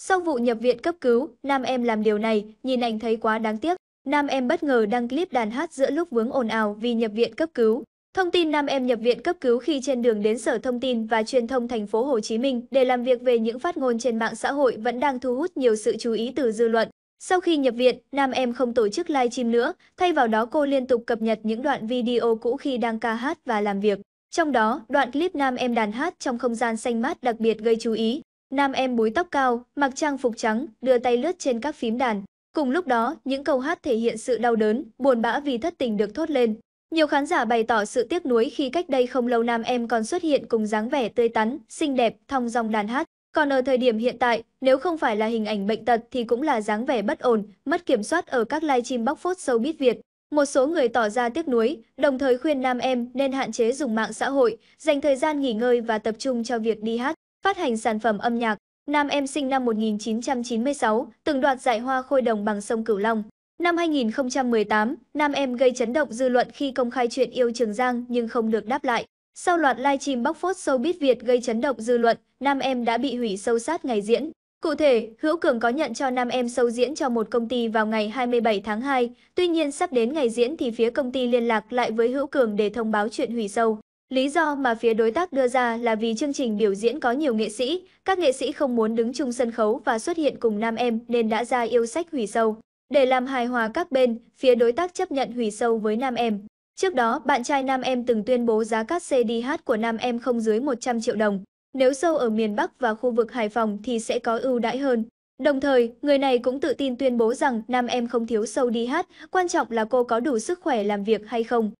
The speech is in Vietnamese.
Sau vụ nhập viện cấp cứu, nam em làm điều này, nhìn ảnh thấy quá đáng tiếc. Nam em bất ngờ đăng clip đàn hát giữa lúc vướng ồn ào vì nhập viện cấp cứu. Thông tin nam em nhập viện cấp cứu khi trên đường đến Sở Thông tin và Truyền thông thành phố Hồ Chí Minh để làm việc về những phát ngôn trên mạng xã hội vẫn đang thu hút nhiều sự chú ý từ dư luận. Sau khi nhập viện, nam em không tổ chức live stream nữa, thay vào đó cô liên tục cập nhật những đoạn video cũ khi đang ca hát và làm việc. Trong đó, đoạn clip nam em đàn hát trong không gian xanh mát đặc biệt gây chú ý. Nam em búi tóc cao, mặc trang phục trắng, đưa tay lướt trên các phím đàn. Cùng lúc đó, những câu hát thể hiện sự đau đớn, buồn bã vì thất tình được thốt lên. Nhiều khán giả bày tỏ sự tiếc nuối khi cách đây không lâu nam em còn xuất hiện cùng dáng vẻ tươi tắn, xinh đẹp, thong dong đàn hát. Còn ở thời điểm hiện tại, nếu không phải là hình ảnh bệnh tật thì cũng là dáng vẻ bất ổn, mất kiểm soát ở các livestream bóc phốt showbiz Việt. Một số người tỏ ra tiếc nuối, đồng thời khuyên nam em nên hạn chế dùng mạng xã hội, dành thời gian nghỉ ngơi và tập trung cho việc đi hát. Phát hành sản phẩm âm nhạc, nam em sinh năm 1996, từng đoạt giải hoa khôi đồng bằng sông Cửu Long. Năm 2018, nam em gây chấn động dư luận khi công khai chuyện yêu Trường Giang nhưng không được đáp lại. Sau loạt livestream bóc phốt showbiz Việt gây chấn động dư luận, nam em đã bị hủy sâu sát ngày diễn. Cụ thể, Hữu Cường có nhận cho nam em sâu diễn cho một công ty vào ngày 27 tháng 2, tuy nhiên sắp đến ngày diễn thì phía công ty liên lạc lại với Hữu Cường để thông báo chuyện hủy sâu. Lý do mà phía đối tác đưa ra là vì chương trình biểu diễn có nhiều nghệ sĩ, các nghệ sĩ không muốn đứng chung sân khấu và xuất hiện cùng nam em nên đã ra yêu sách hủy sâu. Để làm hài hòa các bên, phía đối tác chấp nhận hủy sâu với nam em. Trước đó, bạn trai nam em từng tuyên bố giá các CDH của nam em không dưới 100 triệu đồng. Nếu sâu ở miền Bắc và khu vực Hải Phòng thì sẽ có ưu đãi hơn. Đồng thời, người này cũng tự tin tuyên bố rằng nam em không thiếu sâu đi hát, quan trọng là cô có đủ sức khỏe làm việc hay không.